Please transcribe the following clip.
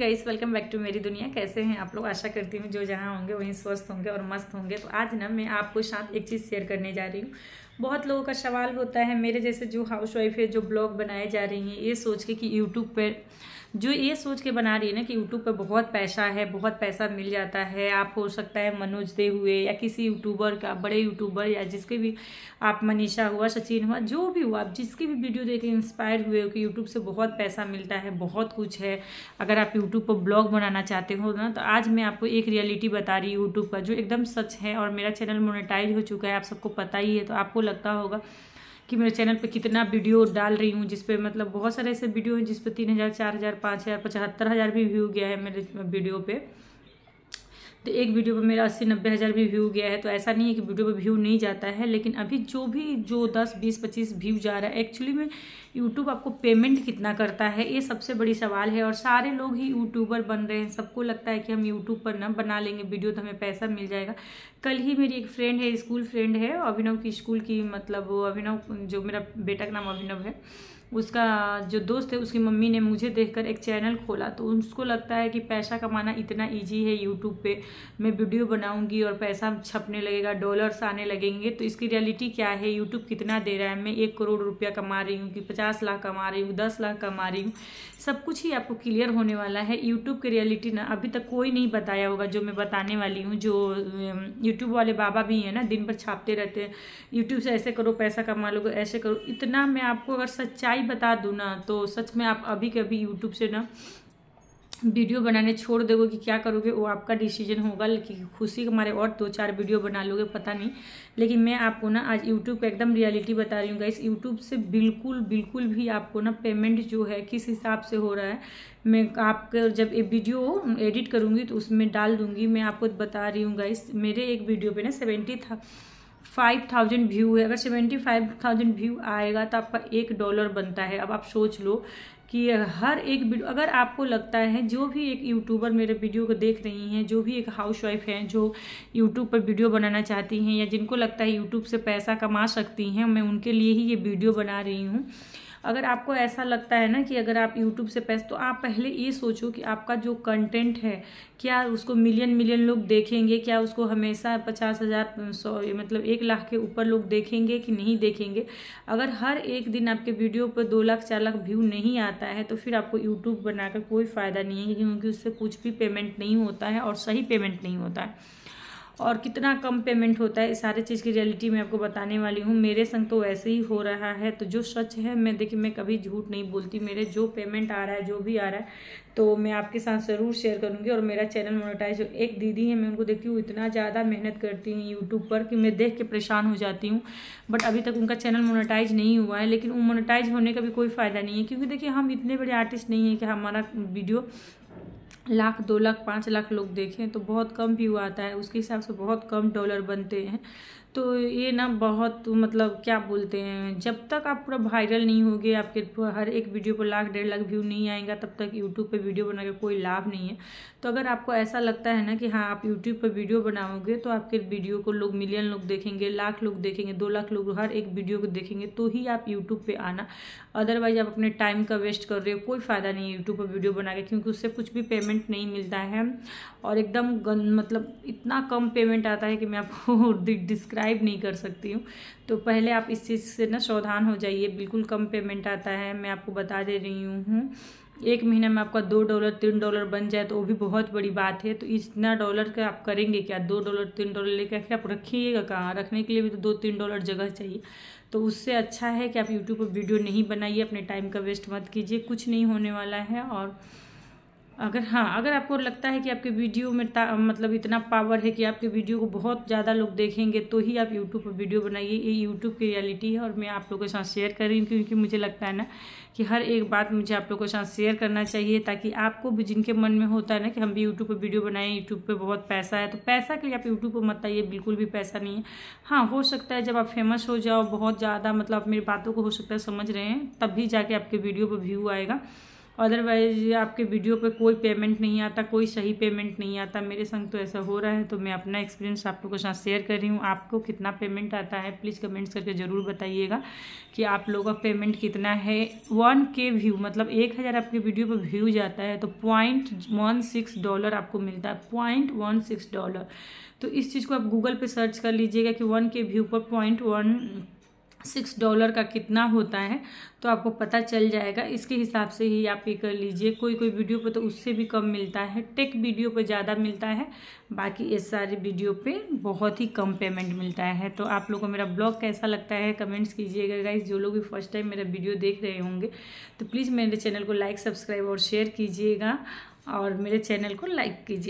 guys welcome back to मेरी दुनिया कैसे हैं आप लोग आशा करती हूँ जो जहाँ होंगे वहीं स्वस्थ होंगे और मस्त होंगे तो आज ना मैं आपको साथ एक चीज़ शेयर करने जा रही हूँ बहुत लोगों का सवाल होता है मेरे जैसे जो हाउस वाइफ है जो ब्लॉग बनाए जा रही हैं ये सोच के कि यूट्यूब पर जो ये सोच के बना रही है ना कि यूट्यूब पर बहुत पैसा है बहुत पैसा मिल जाता है आप हो सकता है मनोज दे हुए या किसी यूट्यूबर का बड़े यूट्यूबर या जिसके भी आप मनीषा हुआ सचिन हुआ जो भी हुआ आप जिसके भी वीडियो देख के इंस्पायर हुए हो कि यूट्यूब से बहुत पैसा मिलता है बहुत कुछ है अगर आप यूट्यूब पर ब्लॉग बनाना चाहते हो ना तो आज मैं आपको एक रियलिटी बता रही हूँ यूट्यूब का जो एकदम सच है और मेरा चैनल मोनिटाइज हो चुका है आप सबको पता ही है तो आपको लगता होगा कि मेरे चैनल पे कितना वीडियो डाल रही हूँ जिसपे मतलब बहुत सारे ऐसे वीडियो हैं जिसपे तीन हज़ार चार हज़ार पाँच हज़ार पचहत्तर हज़ार भी व्यू गया है मेरे वीडियो पे तो एक वीडियो पर मेरा अस्सी नब्बे हज़ार भी व्यू गया है तो ऐसा नहीं है कि वीडियो पर व्यू नहीं जाता है लेकिन अभी जो भी जो दस बीस पच्चीस व्यू जा रहा है एक्चुअली में यूट्यूब आपको पेमेंट कितना करता है ये सबसे बड़ी सवाल है और सारे लोग ही यूट्यूबर बन रहे हैं सबको लगता है कि हम यूट्यूब पर ना बना लेंगे वीडियो तो हमें पैसा मिल जाएगा कल ही मेरी एक फ्रेंड है स्कूल फ्रेंड है अभिनव की स्कूल की मतलब अभिनव जो मेरा बेटा का नाम अभिनव है उसका जो दोस्त है उसकी मम्मी ने मुझे देखकर एक चैनल खोला तो उसको लगता है कि पैसा कमाना इतना ईजी है यूट्यूब पे मैं वीडियो बनाऊँगी और पैसा छपने लगेगा डॉलर्स आने लगेंगे तो इसकी रियलिटी क्या है यूट्यूब कितना दे रहा है मैं एक करोड़ रुपया कमा रही हूँ कि पचास लाख कमा रही हूँ दस लाख कमा रही हूँ सब कुछ ही आपको क्लियर होने वाला है यूट्यूब की रियलिटी ना अभी तक कोई नहीं बताया होगा जो मैं बताने वाली हूँ जो यूट्यूब वाले बाबा भी हैं ना दिन भर छापते रहते हैं यूट्यूब से ऐसे करो पैसा कमा लो ऐसे करो इतना मैं आपको अगर सच्चाई लाइट बता दूँ ना तो सच में आप अभी के अभी यूट्यूब से ना वीडियो बनाने छोड़ दोगे कि क्या करोगे वो आपका डिसीजन होगा लेकिन खुशी के हमारे और दो चार वीडियो बना लोगे पता नहीं लेकिन मैं आपको ना आज यूट्यूब पर एकदम रियलिटी बता रही हूँ इस यूट्यूब से बिल्कुल बिल्कुल भी आपको ना पेमेंट जो है किस हिसाब से हो रहा है मैं आपके जब ये वीडियो एडिट करूँगी तो उसमें डाल दूँगी मैं आपको बता रही हूँ गाइस मेरे एक वीडियो पर ना सेवेंटी था फाइव थाउजेंड व्यू है अगर सेवेंटी फाइव थाउजेंड व्यू आएगा तो आपका एक डॉलर बनता है अब आप सोच लो कि हर एक वीडियो अगर आपको लगता है जो भी एक यूट्यूबर मेरे वीडियो को देख रही हैं जो भी एक हाउस वाइफ हैं जो यूट्यूब पर वीडियो बनाना चाहती हैं या जिनको लगता है यूट्यूब से पैसा कमा सकती हैं मैं उनके लिए ही ये वीडियो बना रही हूँ अगर आपको ऐसा लगता है ना कि अगर आप यूट्यूब से पैसे तो आप पहले ये सोचो कि आपका जो कंटेंट है क्या उसको मिलियन मिलियन लोग देखेंगे क्या उसको हमेशा पचास हज़ार सौ मतलब एक लाख के ऊपर लोग देखेंगे कि नहीं देखेंगे अगर हर एक दिन आपके वीडियो पर दो लाख चार लाख व्यू नहीं आता है तो फिर आपको यूट्यूब बनाकर कोई फ़ायदा नहीं है क्योंकि उससे कुछ भी पेमेंट नहीं होता है और सही पेमेंट नहीं होता है और कितना कम पेमेंट होता है सारे चीज़ की रियलिटी मैं आपको बताने वाली हूँ मेरे संग तो वैसे ही हो रहा है तो जो सच है मैं देखिए मैं कभी झूठ नहीं बोलती मेरे जो पेमेंट आ रहा है जो भी आ रहा है तो मैं आपके साथ ज़रूर शेयर करूँगी और मेरा चैनल मोनोटाइज एक दीदी है मैं उनको देखती हूँ इतना ज़्यादा मेहनत करती हूँ यूट्यूब पर कि मैं देख के परेशान हो जाती हूँ बट अभी तक उनका चैनल मोनोटाइज नहीं हुआ है लेकिन मोनोटाइज होने का भी कोई फ़ायदा नहीं है क्योंकि देखिए हम इतने बड़े आर्टिस्ट नहीं हैं कि हमारा वीडियो लाख दो लाख पाँच लाख लोग देखें तो बहुत कम व्यू आता है उसके हिसाब से बहुत कम डॉलर बनते हैं तो ये ना बहुत मतलब क्या बोलते हैं जब तक आप पूरा वायरल नहीं होगे आपके हर एक वीडियो पर लाख डेढ़ लाख व्यू नहीं आएगा तब तक यूट्यूब पे वीडियो बनाकर कोई लाभ नहीं है तो अगर आपको ऐसा लगता है ना कि हाँ आप यूट्यूब पर वीडियो बनाओगे तो आपके वीडियो को लोग मिलियन लोग देखेंगे लाख लोग देखेंगे दो लाख लोग हर एक वीडियो को देखेंगे तो ही आप यूट्यूब पर आना अदरवाइज आप अपने टाइम का वेस्ट कर रहे हो कोई फ़ायदा नहीं है यूट्यूब पर वीडियो बना के क्योंकि उससे कुछ भी पेमेंट पेमेंट नहीं मिलता है और एकदम गन मतलब इतना कम पेमेंट आता है कि मैं आपको डिस्क्राइब नहीं कर सकती हूँ तो पहले आप इस चीज़ से ना सावधान हो जाइए बिल्कुल कम पेमेंट आता है मैं आपको बता दे रही हूँ एक महीने में आपका दो डॉलर तीन डॉलर बन जाए तो वो भी बहुत बड़ी बात है तो इतना डॉलर का आप करेंगे क्या दो डॉलर तीन डॉलर लेकर के आप रखिएगा कहाँ रखने के लिए भी तो दो तीन डॉलर जगह चाहिए तो उससे अच्छा है कि आप यूट्यूब पर वीडियो नहीं बनाइए अपने टाइम का वेस्ट मत कीजिए कुछ नहीं होने वाला है और अगर हाँ अगर आपको लगता है कि आपके वीडियो में मतलब इतना पावर है कि आपके वीडियो को बहुत ज़्यादा लोग देखेंगे तो ही आप यूट्यूब पर वीडियो बनाइए ये यूट्यूब की रियलिटी है और मैं आप लोगों के साथ शेयर कर रही हूँ क्योंकि मुझे लगता है ना कि हर एक बात मुझे आप लोगों के साथ शेयर करना चाहिए ताकि आपको भी जिनके मन में होता है ना कि हम भी यूट्यूब पर वीडियो बनाएं यूट्यूब पर बहुत पैसा है तो पैसा के लिए आप यूट्यूब पर मत आइए बिल्कुल भी पैसा नहीं है हाँ हो सकता है जब आप फेमस हो जाओ बहुत ज़्यादा मतलब मेरी बातों को हो सकता है समझ रहे हैं तब भी जाके आपके वीडियो पर व्यू आएगा अदरवाइज़ आपके वीडियो पे कोई पेमेंट नहीं आता कोई सही पेमेंट नहीं आता मेरे संग तो ऐसा हो रहा है तो मैं अपना एक्सपीरियंस आप लोगों के साथ शेयर कर रही हूँ आपको कितना पेमेंट आता है प्लीज़ कमेंट्स करके ज़रूर बताइएगा कि आप लोगों का पेमेंट कितना है वन के व्यू मतलब एक हज़ार आपके वीडियो पर व्यू जाता है तो पॉइंट वन सिक्स डॉलर आपको मिलता है पॉइंट वन सिक्स डॉलर तो इस चीज़ को आप गूगल पर सर्च कर लीजिएगा कि वन के व्यू पर पॉइंट वन सिक्स डॉलर का कितना होता है तो आपको पता चल जाएगा इसके हिसाब से ही आप ये कर लीजिए कोई कोई वीडियो पर तो उससे भी कम मिलता है टेक वीडियो पर ज़्यादा मिलता है बाकी ये सारे वीडियो पे बहुत ही कम पेमेंट मिलता है तो आप लोगों को मेरा ब्लॉग कैसा लगता है कमेंट्स कीजिएगा गाइज जो लोग भी फर्स्ट टाइम मेरा वीडियो देख रहे होंगे तो प्लीज़ मेरे चैनल को लाइक सब्सक्राइब और शेयर कीजिएगा और मेरे चैनल को लाइक कीजिए